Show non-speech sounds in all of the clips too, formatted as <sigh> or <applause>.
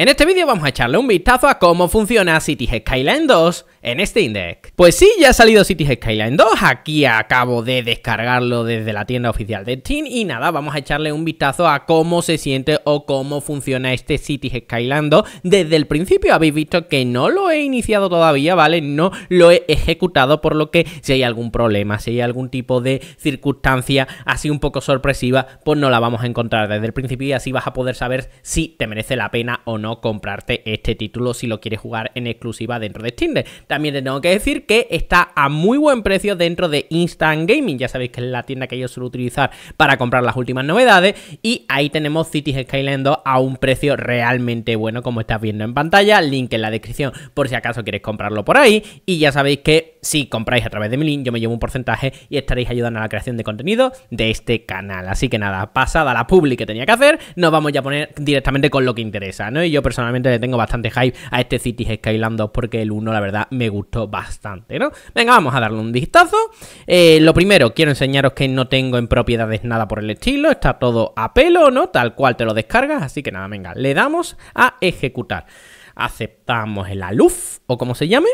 En este vídeo vamos a echarle un vistazo a cómo funciona Cities Skyline 2 en este index. Pues sí, ya ha salido Cities Skyline 2, aquí acabo de descargarlo desde la tienda oficial de Steam y nada, vamos a echarle un vistazo a cómo se siente o cómo funciona este Cities Skyline 2. Desde el principio habéis visto que no lo he iniciado todavía, ¿vale? No lo he ejecutado, por lo que si hay algún problema, si hay algún tipo de circunstancia así un poco sorpresiva, pues no la vamos a encontrar desde el principio y así vas a poder saber si te merece la pena o no comprarte este título si lo quieres jugar en exclusiva dentro de Steam también te tengo que decir que está a muy buen precio dentro de Instant Gaming. Ya sabéis que es la tienda que yo suelo utilizar para comprar las últimas novedades. Y ahí tenemos Cities Skyland 2 a un precio realmente bueno, como estás viendo en pantalla. Link en la descripción por si acaso quieres comprarlo por ahí. Y ya sabéis que si compráis a través de mi link, yo me llevo un porcentaje y estaréis ayudando a la creación de contenido de este canal. Así que nada, pasada la publi que tenía que hacer, nos vamos ya a poner directamente con lo que interesa, ¿no? Y yo personalmente le tengo bastante hype a este Cities Skyland 2 porque el 1, la verdad, me gustó bastante, ¿no? Venga, vamos a darle un vistazo. Eh, lo primero, quiero enseñaros que no tengo en propiedades nada por el estilo, está todo a pelo, ¿no? Tal cual te lo descargas, así que nada, venga, le damos a ejecutar. Aceptamos el aluf o como se llame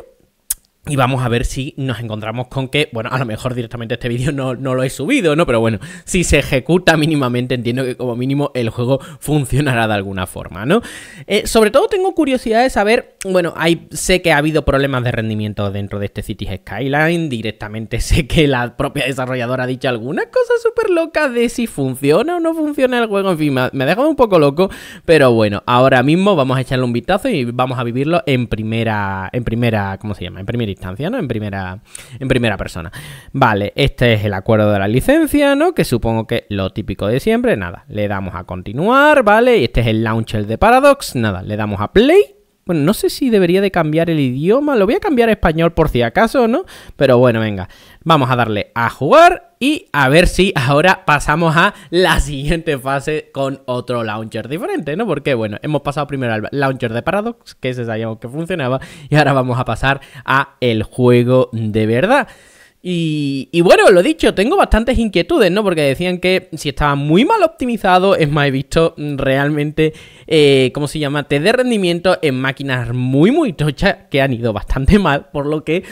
y vamos a ver si nos encontramos con que, bueno, a lo mejor directamente este vídeo no, no, lo he subido, ¿no? Pero bueno, si se ejecuta mínimamente, entiendo que como mínimo el juego funcionará de alguna forma, ¿no? Eh, sobre todo tengo curiosidad de saber, bueno, hay, sé que ha habido problemas de rendimiento dentro de este Cities Skyline, directamente sé que la propia desarrolladora ha dicho algunas cosas súper locas de si funciona o no funciona el juego, en fin, me ha dejado un poco loco, pero bueno, ahora mismo vamos a echarle un vistazo y vamos a vivirlo en primera, en primera, ¿cómo se llama? En primera en primera, en primera persona. Vale, este es el acuerdo de la licencia, ¿no? Que supongo que lo típico de siempre, nada, le damos a continuar, ¿vale? Y este es el launcher de Paradox, nada, le damos a play bueno, no sé si debería de cambiar el idioma. Lo voy a cambiar a español por si acaso, ¿no? Pero bueno, venga. Vamos a darle a jugar y a ver si ahora pasamos a la siguiente fase con otro launcher diferente, ¿no? Porque, bueno, hemos pasado primero al launcher de Paradox, que ese sabíamos que funcionaba, y ahora vamos a pasar a el juego de verdad. Y, bueno, lo dicho, tengo bastantes inquietudes, ¿no? Porque decían que si estaba muy mal optimizado, es más, he visto realmente, eh, ¿cómo se llama? Test de rendimiento en máquinas muy, muy tochas que han ido bastante <laughs> mal, por lo que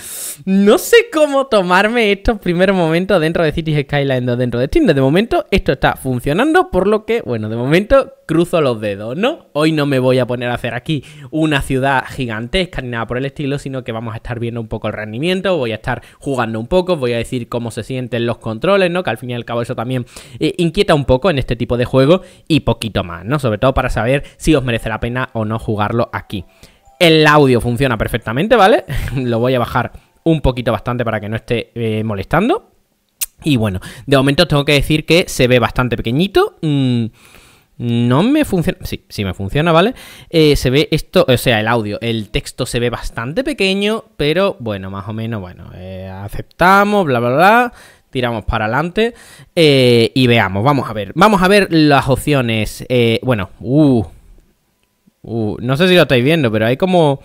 no sé cómo tomarme estos primeros momentos dentro de Cities Skylines o dentro de Tinder. De momento, esto está funcionando, por lo que, bueno, de momento cruzo los dedos, ¿no? Hoy no me voy a poner a hacer aquí una ciudad gigantesca ni nada por el estilo, sino que vamos a estar viendo un poco el rendimiento, voy a estar jugando un poco voy a decir cómo se sienten los controles, ¿no? Que al fin y al cabo eso también eh, inquieta un poco en este tipo de juego y poquito más, ¿no? Sobre todo para saber si os merece la pena o no jugarlo aquí. El audio funciona perfectamente, ¿vale? <laughs> Lo voy a bajar un poquito bastante para que no esté eh, molestando. Y bueno, de momento tengo que decir que se ve bastante pequeñito. Mm, no me funciona. Sí, sí me funciona, ¿vale? Eh, se ve esto, o sea, el audio, el texto se ve bastante pequeño, pero bueno, más o menos, bueno aceptamos, bla, bla, bla, tiramos para adelante eh, y veamos, vamos a ver, vamos a ver las opciones, eh, bueno, uh, uh, no sé si lo estáis viendo, pero hay como,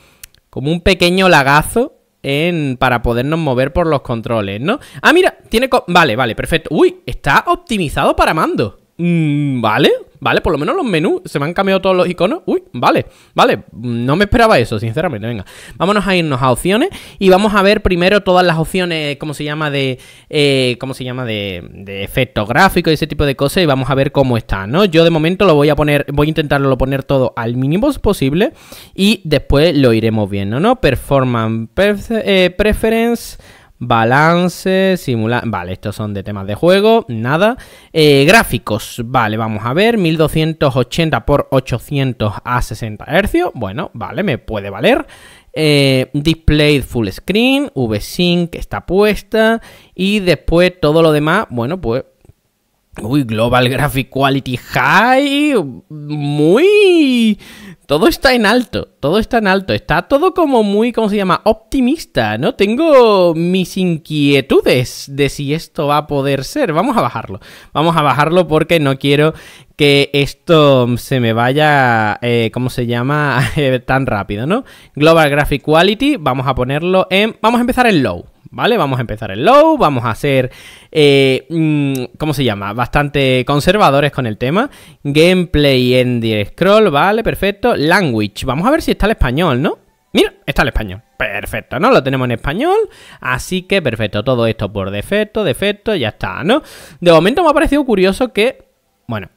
como un pequeño lagazo en, para podernos mover por los controles, ¿no? Ah, mira, tiene... Vale, vale, perfecto. Uy, está optimizado para mando. Mm, vale, Vale, por lo menos los menús. Se me han cambiado todos los iconos. Uy, vale, vale. No me esperaba eso, sinceramente. Venga, vámonos a irnos a opciones y vamos a ver primero todas las opciones, ¿cómo se llama? De, eh, ¿cómo se llama? De, de efectos y ese tipo de cosas y vamos a ver cómo está, ¿no? Yo de momento lo voy a poner, voy a intentarlo poner todo al mínimo posible y después lo iremos viendo, ¿no? Performance eh, Preference balance, simular... Vale, estos son de temas de juego, nada. Eh, gráficos, vale, vamos a ver, 1280 x 800 a 60 Hz, bueno, vale, me puede valer. Eh, display full screen, VSync está puesta y después todo lo demás, bueno, pues Uy, Global Graphic Quality High. Muy todo está en alto, todo está en alto, está todo como muy, ¿cómo se llama? Optimista, ¿no? Tengo mis inquietudes de si esto va a poder ser. Vamos a bajarlo, vamos a bajarlo porque no quiero que esto se me vaya, eh, ¿cómo se llama? <laughs> tan rápido, ¿no? Global Graphic Quality, vamos a ponerlo en, vamos a empezar en low. ¿vale? Vamos a empezar el low, vamos a ser, eh, mm, ¿cómo se llama? Bastante conservadores con el tema. Gameplay en direct scroll, ¿vale? Perfecto. Language, vamos a ver si está el español, ¿no? Mira, está el español. Perfecto, ¿no? Lo tenemos en español, así que perfecto. Todo esto por defecto, defecto, ya está, ¿no? De momento me ha parecido curioso que, bueno,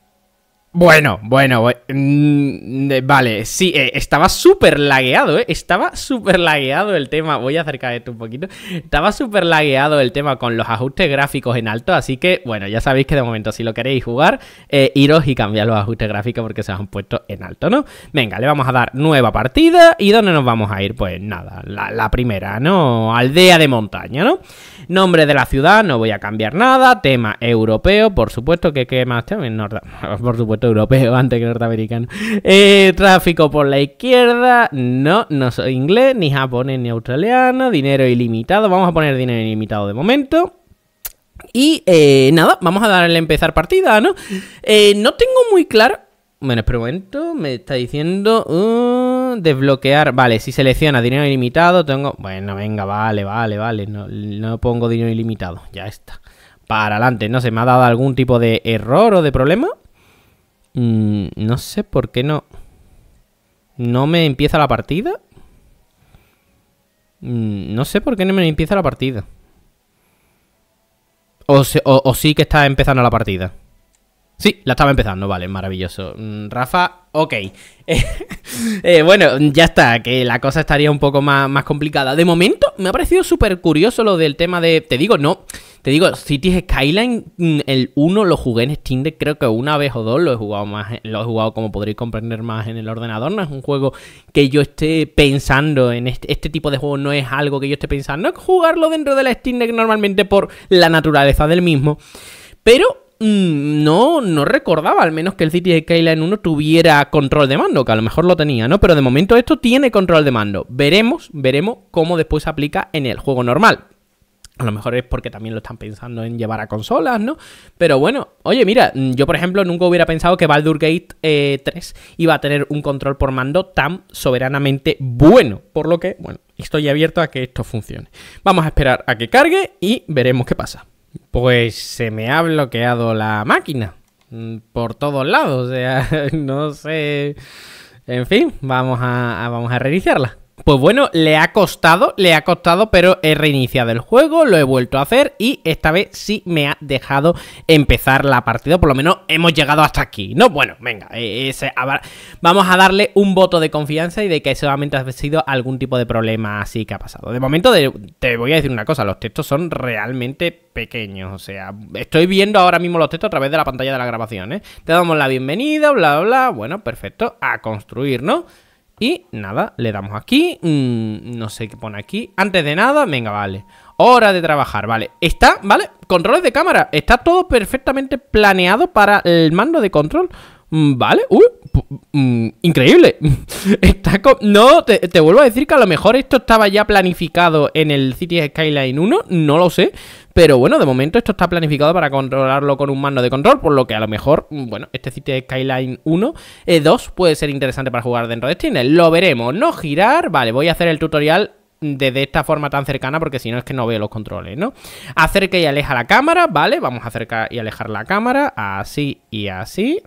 bueno, bueno, mm, vale, sí, eh, estaba súper lagueado, ¿eh? Estaba súper lagueado el tema, voy a acercar esto un poquito, estaba súper lagueado el tema con los ajustes gráficos en alto, así que, bueno, ya sabéis que de momento si lo queréis jugar, eh, iros y cambiar los ajustes gráficos porque se han puesto en alto, ¿no? Venga, le vamos a dar nueva partida y ¿dónde nos vamos a ir? Pues nada, la, primera, ¿no? Aldea de montaña, ¿no? Nombre de la ciudad, no voy a cambiar nada, tema europeo, por supuesto que qué más, tema, <laughs> por supuesto europeo <laughs> antes que norteamericano. Eh, tráfico por la izquierda, no, no soy inglés, ni japonés, ni australiano, dinero ilimitado, vamos a poner dinero ilimitado de momento. Y eh, nada, vamos a darle a empezar partida, ¿no? Eh, no tengo muy claro... Bueno, espera un momento, me está diciendo... Uh, desbloquear... Vale, si selecciona dinero ilimitado, tengo... Bueno, venga, vale, vale, vale, no, no pongo dinero ilimitado, ya está para adelante. No sé, me ha dado algún tipo de error o de problema. Mm, no sé por qué no... ¿No me empieza la partida? Mm, no sé por qué no me empieza la partida. O, sí que está empezando la partida. Sí, la estaba empezando, vale, maravilloso. Mm, Rafa, ok. <laughs> Eh, bueno, ya está, que la cosa estaría un poco más, más complicada. De momento, me ha parecido súper curioso lo del tema de. Te digo, no. Te digo, Cities Skyline, mm, el 1 lo jugué en Steam Deck, creo que una vez o dos lo he jugado más, lo he jugado como podréis comprender más en el ordenador. No es un juego que yo esté pensando en este, tipo de juego, no es algo que yo esté pensando es jugarlo dentro de la Steam Deck normalmente por la naturaleza del mismo. Pero mm, no, no recordaba, al menos que el Cities Skyline 1 tuviera control de mando, que a lo mejor lo tenía, ¿no? Pero de momento esto tiene control de mando. Veremos, veremos cómo después se aplica en el juego normal. A lo mejor es porque también lo están pensando en llevar a consolas, ¿no? Pero bueno, oye, mira, mm, yo por ejemplo nunca hubiera pensado que Baldur Gate 3 eh, iba a tener un control por mando tan soberanamente bueno. Por lo que, bueno, estoy abierto a que esto funcione. Vamos a esperar a que cargue y veremos qué pasa. Pues se me ha bloqueado la máquina. Mm, por todos lados. O sea, <laughs> no sé. En fin, vamos a, vamos a reiniciarla. Pues bueno, le ha costado, le ha costado, pero he reiniciado el juego, lo he vuelto a hacer y esta vez sí me ha dejado empezar la partida, por lo menos hemos llegado hasta aquí, ¿no? Bueno, venga, e-, vamos a darle un voto de confianza y de que solamente ha sido algún tipo de problema así que ha pasado. De momento te voy a decir una cosa, los textos son realmente pequeños, o sea, estoy viendo ahora mismo los textos a través de la pantalla de la grabación, ¿eh? Te damos la bienvenida, bla, bla, bla, bueno, perfecto, a construir, ¿no? Y nada, le damos aquí, mm, no sé qué pone aquí. Antes de nada, venga, vale. Hora de trabajar, vale. Está, ¿vale? Controles de cámara. Está todo perfectamente planeado para el mando de control. Mm, vale, uy, mm, increíble. <laughs> está con... No, te, te, vuelvo a decir que a lo mejor esto estaba ya planificado en el City Skyline 1, no lo sé. Pero bueno, de momento esto está planificado para controlarlo con un mando de control, por lo que a lo mejor, mm, bueno, este City Skyline 1, 2 eh, puede ser interesante para jugar dentro de Steam. Lo veremos, no girar, vale, voy a hacer el tutorial desde esta forma tan cercana, porque si no es que no veo los controles, ¿no? Acerca y aleja la cámara, ¿vale? Vamos a acercar y alejar la cámara, así y así.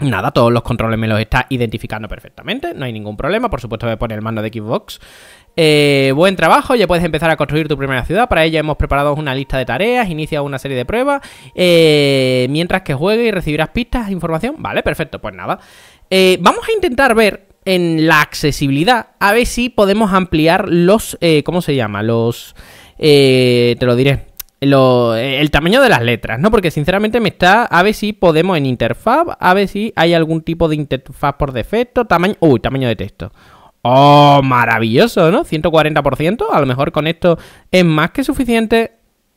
Nada, todos los controles me los está identificando perfectamente, no hay ningún problema, por supuesto me poner el mando de Xbox. Eh, buen trabajo, ya puedes empezar a construir tu primera ciudad, para ella hemos preparado una lista de tareas, inicia una serie de pruebas, eh, mientras que juegue y recibirás pistas, información, vale, perfecto, pues nada. Eh, vamos a intentar ver en la accesibilidad, a ver si podemos ampliar los, ¿cómo se llama? Los, te lo diré, el tamaño de las letras, ¿no? Porque sinceramente me está a ver si podemos en interfaz, a ver si hay algún tipo de interfaz por defecto, tamaño, uy, tamaño de texto. Oh, maravilloso, ¿no? 140%, a lo mejor con esto es más que suficiente,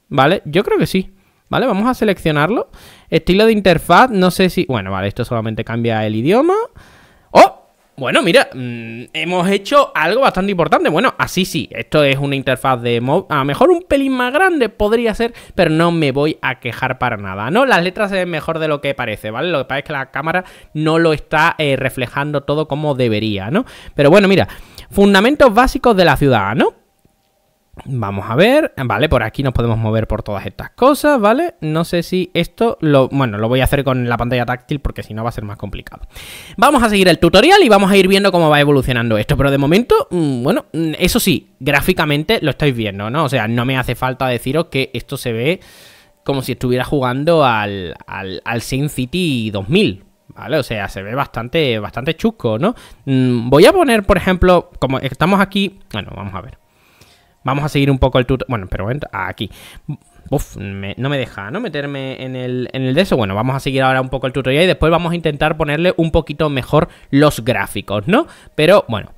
¿vale? Yo creo que sí. ¿Vale? Vamos a seleccionarlo. Estilo de interfaz, no sé si... Bueno, vale, esto solamente cambia el idioma. ¡Oh! Bueno, mira, mm, hemos hecho algo bastante importante. Bueno, así sí, esto es una interfaz de mob. A lo mejor un pelín más grande podría ser, pero no me voy a quejar para nada. No, las letras se mejor de lo que parece, ¿vale? Lo que pasa es que la cámara no lo está eh, reflejando todo como debería, ¿no? Pero bueno, mira, fundamentos básicos de la ciudad, ¿no? Vamos a ver, vale, por aquí nos podemos mover por todas estas cosas, ¿vale? No sé si esto lo... Bueno, lo voy a hacer con la pantalla táctil porque si no va a ser más complicado. Vamos a seguir el tutorial y vamos a ir viendo cómo va evolucionando esto, pero de momento, mm, bueno, mm, eso sí, gráficamente lo estáis viendo, ¿no? O sea, no me hace falta deciros que esto se ve como si estuviera jugando al, al, al Sin City 2000, ¿vale? O sea, se ve bastante, bastante chusco, ¿no? Mm, voy a poner, por ejemplo, como estamos aquí... Bueno, vamos a ver. Vamos a seguir un poco el tutorial. Bueno, pero ah, aquí. Uf, no me deja, ¿no? Meterme en el, en el de eso. Bueno, vamos a seguir ahora un poco el tutorial y después vamos a intentar ponerle un poquito mejor los gráficos, ¿no? Pero bueno,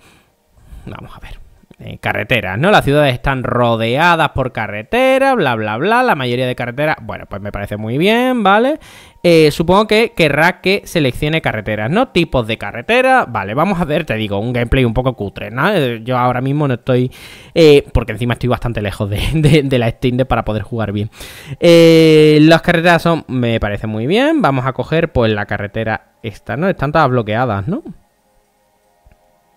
vamos a ver. Eh, carreteras, ¿no? Las ciudades están rodeadas por carreteras, bla, bla, bla, la mayoría de carreteras, bueno, pues me parece muy bien, ¿vale? Eh, supongo que querrá que seleccione carreteras, ¿no? Tipos de carretera. Vale, vamos a ver, te digo, un gameplay un poco cutre, ¿no? Eh, yo ahora mismo no estoy. porque encima estoy bastante lejos de, <laughs> la Steam para poder jugar bien. las carreteras son. Me parece muy bien. Vamos a coger, pues, la carretera esta, ¿no? Están todas bloqueadas, ¿no?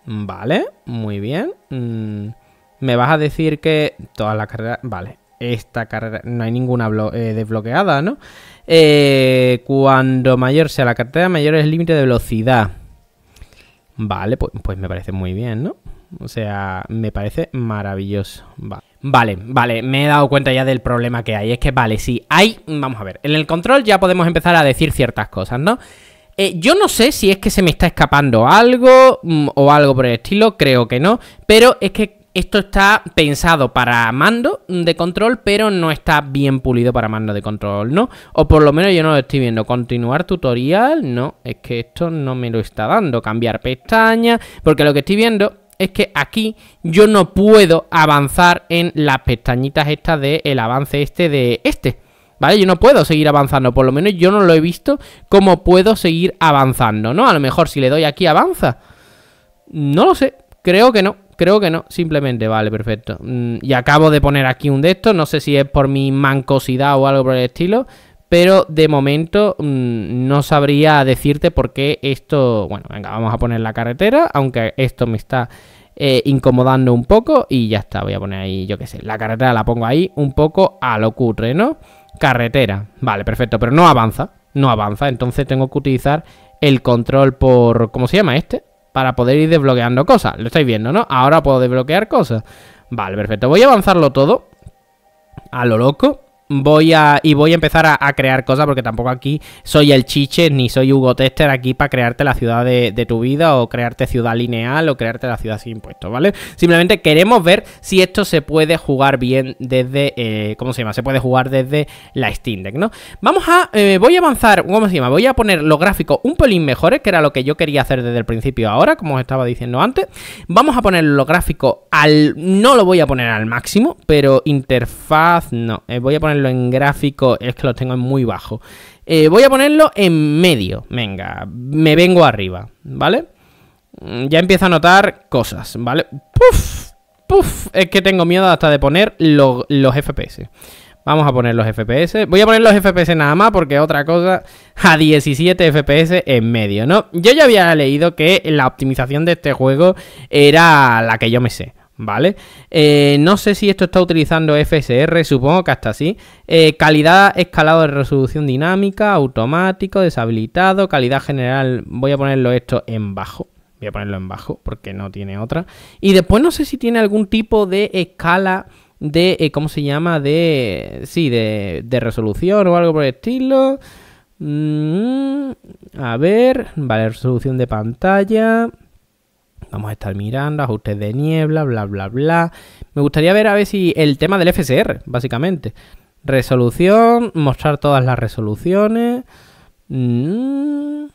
Vale, muy bien. Mm, me vas a decir que todas las carrera, Vale, esta carrera no hay ninguna eh, desbloqueada, ¿no? Eh, cuando mayor sea la carrera, mayor es el límite de velocidad. Vale, pues, pues, me parece muy bien, ¿no? O sea, me parece maravilloso. Vale. vale, vale, me he dado cuenta ya del problema que hay. Es que, vale, sí, hay... Vamos a ver, en el control ya podemos empezar a decir ciertas cosas, ¿no? Eh, yo no sé si es que se me está escapando algo mm, o algo por el estilo, creo que no, pero es que esto está pensado para mando de control, pero no está bien pulido para mando de control, ¿no? O por lo menos yo no lo estoy viendo. Continuar tutorial, no, es que esto no me lo está dando. Cambiar pestaña, porque lo que estoy viendo es que aquí yo no puedo avanzar en las pestañitas estas del avance este de este. ¿Vale? Yo no puedo seguir avanzando, por lo menos yo no lo he visto cómo puedo seguir avanzando, ¿no? A lo mejor si le doy aquí avanza. No lo sé, creo que no, creo que no, simplemente, vale, perfecto. Mm, y acabo de poner aquí un de estos, no sé si es por mi mancosidad o algo por el estilo, pero de momento mm, no sabría decirte por qué esto... Bueno, venga, vamos a poner la carretera, aunque esto me está... Eh, incomodando un poco y ya está, voy a poner ahí, yo qué sé, la carretera la pongo ahí un poco a lo cutre, ¿no? Carretera. Vale, perfecto, pero no avanza. No avanza, entonces tengo que utilizar el control por... ¿Cómo se llama este? Para poder ir desbloqueando cosas. Lo estáis viendo, ¿no? Ahora puedo desbloquear cosas. Vale, perfecto. Voy a avanzarlo todo. A lo loco voy a y voy a empezar a, crear cosas porque tampoco aquí soy el chiche ni soy Hugo Tester aquí para crearte la ciudad de, tu vida o crearte ciudad lineal o crearte la ciudad sin impuestos, ¿vale? Simplemente queremos ver si esto se puede jugar bien desde, eh, ¿cómo se llama? Se puede jugar desde la Steam Deck, ¿no? Vamos a, eh, voy a avanzar, ¿cómo se llama? Voy a poner los gráficos un pelín mejores, que era lo que yo quería hacer desde el principio ahora, como os estaba diciendo antes. Vamos a poner los gráficos al, no lo voy a poner al máximo, pero interfaz no, eh, voy a poner en gráfico, es que lo tengo en muy bajo. Eh, voy a ponerlo en medio, venga, me vengo arriba, ¿vale? Mm, ya empiezo a notar cosas, ¿vale? ¡Puf! ¡Puf! Es que tengo miedo hasta de poner los FPS. Vamos a poner los FPS. Voy a poner los FPS nada más porque otra cosa a 17 FPS en medio, ¿no? Yo ya había leído que la optimización de este juego era la que yo me sé. ¿vale? Eh, no sé si esto está utilizando FSR, supongo que hasta así eh, calidad escalado de resolución dinámica, automático, deshabilitado, calidad general, voy a ponerlo esto en bajo. Voy a ponerlo en bajo porque no tiene otra. Y después no sé si tiene algún tipo de escala de, eh, ¿cómo se llama? De, sí, de, de resolución o algo por el estilo. Mm, a ver, vale, resolución de pantalla. Vamos a estar mirando ajustes de niebla, bla, bla, bla. Me gustaría ver a ver si el tema del FSR, básicamente. Resolución, mostrar todas las resoluciones. Mm.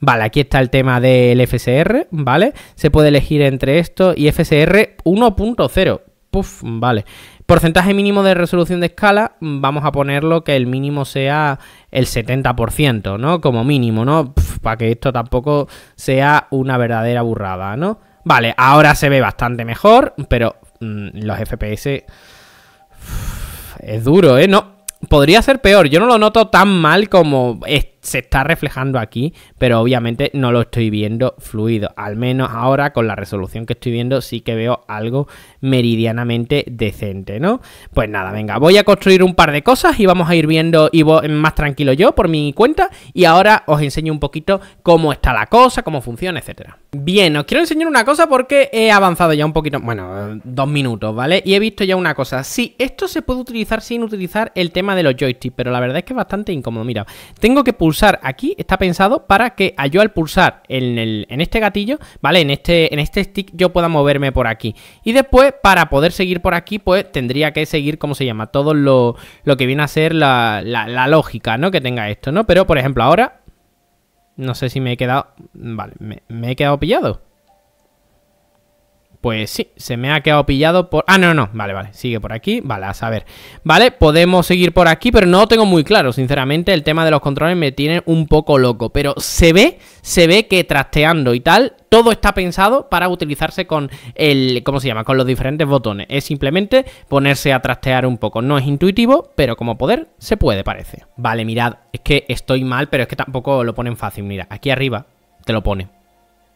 Vale, aquí está el tema del FSR, ¿vale? Se puede elegir entre esto y FSR 1.0. Puf, vale. Porcentaje mínimo de resolución de escala, mm, vamos a ponerlo que el mínimo sea el 70%, ¿no? Como mínimo, ¿no? Para que esto tampoco sea una verdadera burrada, ¿no? Vale, ahora se ve bastante mejor, pero mm, los FPS... es duro, ¿eh? No, podría ser peor. Yo no lo noto tan mal como se está reflejando aquí, pero obviamente no lo estoy viendo fluido. Al menos ahora con la resolución que estoy viendo sí que veo algo meridianamente decente, ¿no? Pues nada, venga, voy a construir un par de cosas y vamos a ir viendo y más tranquilo yo por mi cuenta y ahora os enseño un poquito cómo está la cosa, cómo funciona, etcétera. Bien, os quiero enseñar una cosa porque he avanzado ya un poquito, bueno, dos minutos, ¿vale? Y he visto ya una cosa. Sí, esto se puede utilizar sin utilizar el tema de los joysticks, pero la verdad es que es bastante incómodo. Mira, tengo que pulsar aquí está pensado para que yo al pulsar en, el, en este gatillo, ¿vale? En este, en este stick yo pueda moverme por aquí. Y después, para poder seguir por aquí, pues tendría que seguir, ¿cómo se llama? Todo lo, que viene a ser la, la, lógica, ¿no? Que tenga esto, ¿no? Pero, por ejemplo, ahora... No sé si me he quedado... Vale, me he quedado pillado. Pues sí, se me ha quedado pillado por... Ah, no, no, vale, vale, sigue por aquí, vale, a saber. Vale, podemos seguir por aquí, pero no lo tengo muy claro, sinceramente, el tema de los controles me tiene un poco loco, pero se ve, se ve que trasteando y tal, todo está pensado para utilizarse con el, ¿cómo se llama? Con los diferentes botones. Es simplemente ponerse a trastear un poco. No es intuitivo, pero como poder se puede, parece. Vale, mirad, es que estoy mal, pero es que tampoco lo ponen fácil. Mira, aquí arriba te lo pone.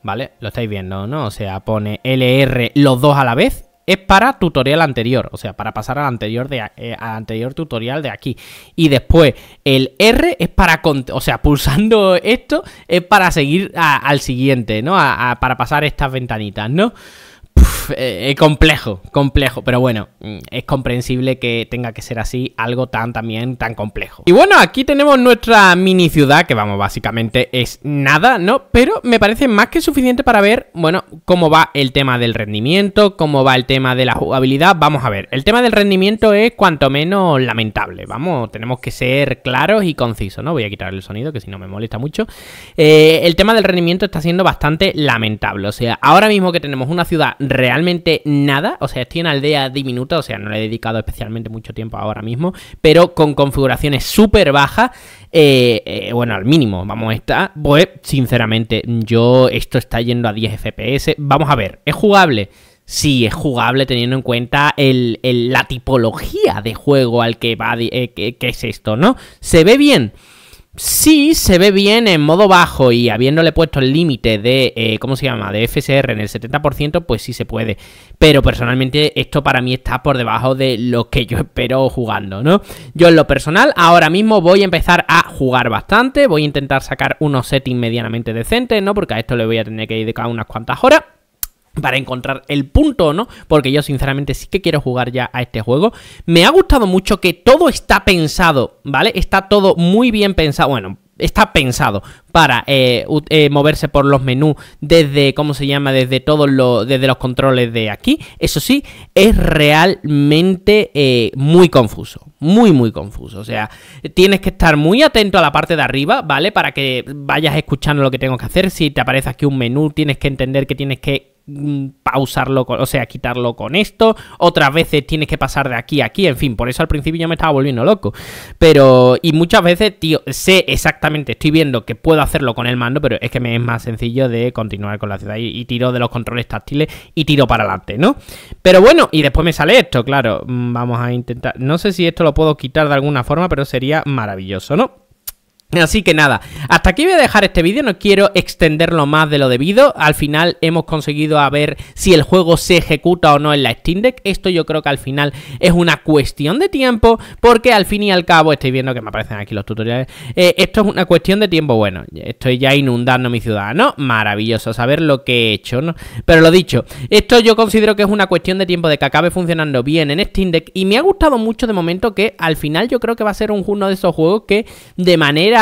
¿vale? Lo estáis viendo, ¿no? O sea, pone LR los dos a la vez. Es para tutorial anterior, o sea, para pasar al anterior, de, eh, al anterior tutorial de aquí. Y después el R es para, o sea, pulsando esto es para seguir al siguiente, ¿no? para pasar estas ventanitas, ¿no? es eh, eh, complejo, complejo, pero bueno, mm, es comprensible que tenga que ser así algo tan también tan complejo. Y bueno, aquí tenemos nuestra mini ciudad, que vamos, básicamente es nada, ¿no? Pero me parece más que suficiente para ver, bueno, cómo va el tema del rendimiento, cómo va el tema de la jugabilidad. Vamos a ver, el tema del rendimiento es cuanto menos lamentable, vamos, tenemos que ser claros y concisos, ¿no? Voy a quitar el sonido, que si no me molesta mucho. Eh, el tema del rendimiento está siendo bastante lamentable, o sea, ahora mismo que tenemos una ciudad realmente nada, o sea, estoy en aldea diminuta, o sea, no le he dedicado especialmente mucho tiempo ahora mismo, pero con configuraciones súper bajas, eh, eh, bueno, al mínimo, vamos a estar, pues sinceramente, yo esto está yendo a 10 FPS, vamos a ver, ¿es jugable? sí es jugable teniendo en cuenta la tipología de juego al que va, eh, es esto, ¿no? Se ve bien. Si se ve bien en modo bajo y habiéndole puesto el límite de, eh, ¿cómo se llama?, de FSR en el 70%, pues sí se puede. Pero personalmente esto para mí está por debajo de lo que yo <laughs> espero jugando, ¿no? Yo en lo personal ahora mismo voy a empezar a jugar bastante, voy a intentar sacar unos settings medianamente decentes, ¿no? Porque a esto le voy a tener que ir cada unas cuantas horas para encontrar el punto o no, porque yo sinceramente sí que quiero jugar ya a este juego. Me ha gustado mucho que todo está pensado, ¿vale? Está todo muy bien pensado, bueno, está pensado para eh, eh, moverse por los menús desde, ¿cómo se llama? Desde todos los, desde los controles de aquí. Eso sí, es realmente eh, muy confuso, muy, muy confuso. O sea, tienes que estar muy atento a la parte de arriba, ¿vale? Para que vayas escuchando lo que tengo que hacer. Si te aparece aquí un menú, tienes que entender que tienes que Mm, pausarlo, con, o sea, quitarlo con esto, otras veces tienes que pasar de aquí a aquí, en fin, por eso al principio yo me estaba volviendo loco. Pero, y muchas veces, tío, sé exactamente, estoy viendo que puedo hacerlo con el mando, pero es que me es más sencillo de continuar con la ciudad y, y tiro de los controles táctiles y tiro para adelante, ¿no? Pero bueno, y después me sale esto, claro, mm, vamos a intentar, no sé si esto lo puedo quitar de alguna forma, pero sería maravilloso, ¿no? Así que nada, hasta aquí voy a dejar este vídeo, no quiero extenderlo más de lo debido, al final hemos conseguido a ver si el juego se ejecuta o no en la Steam Deck, esto yo creo que al final es una cuestión de tiempo, porque al fin y al cabo, estoy viendo que me aparecen aquí los tutoriales, eh, esto es una cuestión de tiempo, bueno, estoy ya inundando mi ciudad, ¿no? Maravilloso saber lo que he hecho, ¿no? Pero lo dicho, esto yo considero que es una cuestión de tiempo de que acabe funcionando bien en Steam Deck, y me ha gustado mucho de momento que al final yo creo que va a ser un, uno de esos juegos que de manera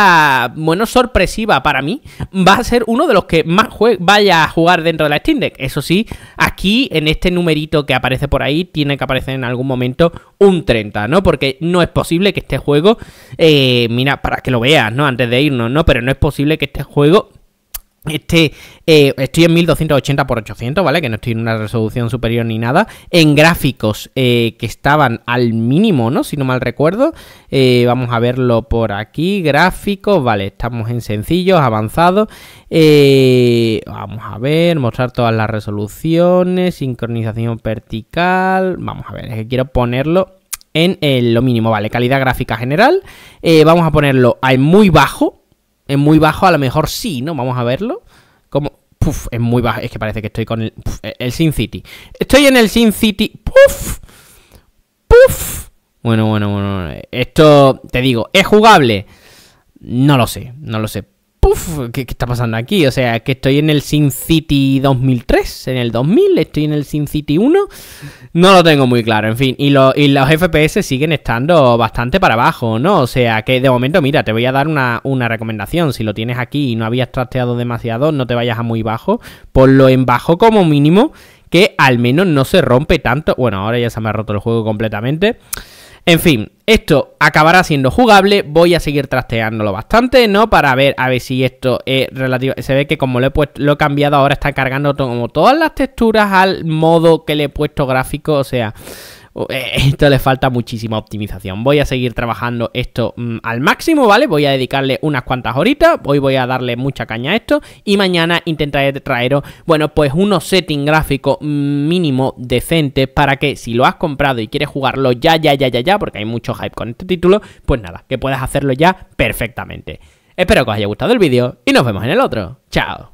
bueno, sorpresiva para mí, va a ser uno de los que más vaya a jugar dentro de la Steam Deck. Eso sí, aquí en este numerito que aparece por ahí, tiene que aparecer en algún momento un 30, ¿no? Porque no es posible que este juego, eh, mira, para que lo veas, ¿no? Antes de irnos, ¿no? Pero no es posible que este juego este, eh, estoy en 1280 x 800 ¿vale? Que no estoy en una resolución superior ni nada. En gráficos eh, que estaban al mínimo, ¿no? Si no mal recuerdo. Eh, vamos a verlo por aquí. Gráficos, vale, estamos en sencillos, avanzados. vamos a ver, mostrar todas las resoluciones, sincronización vertical. Vamos a ver, es que quiero ponerlo en lo mínimo, ¿vale? Calidad gráfica general. vamos a ponerlo en muy bajo, es muy bajo a lo mejor sí, ¿no? Vamos a verlo. Como... Puf, es muy bajo. Es que parece que estoy con el... el Sin City. Estoy en el Sin City. Puf. Puf. Bueno, bueno, bueno. Esto, te digo, ¿es jugable? No lo sé, no lo sé. ¿qué, está pasando aquí? O sea, que estoy en el Sin City 2003, en el 2000, estoy en el Sin City 1, no lo tengo muy claro, en fin, y, los FPS siguen estando bastante para abajo, ¿no? O sea, que de momento, mira, te voy a dar una, una recomendación, si lo tienes aquí y no habías trasteado demasiado, no te vayas a muy bajo, ponlo en bajo como mínimo, que al menos no se rompe tanto, bueno, ahora ya se me ha roto el juego completamente, en fin, esto acabará siendo jugable, voy a seguir trasteándolo bastante, ¿no? Para ver a ver si esto es relativo. Se ve que como lo he, puesto, lo he cambiado ahora está cargando como todas las texturas al modo que le he puesto gráfico, o sea... Oh, eh, esto le falta muchísima optimización. Voy a seguir trabajando esto mm, al máximo, ¿vale? Voy a dedicarle unas cuantas horitas, hoy voy a darle mucha caña a esto y mañana intentaré traeros, bueno, pues unos settings gráficos mm, mínimo decentes para que si lo has comprado y quieres jugarlo ya, ya, ya, ya, ya, porque hay mucho hype con este título, pues nada, que puedas hacerlo ya perfectamente. Espero que os haya gustado el vídeo y nos vemos en el otro. ¡Chao!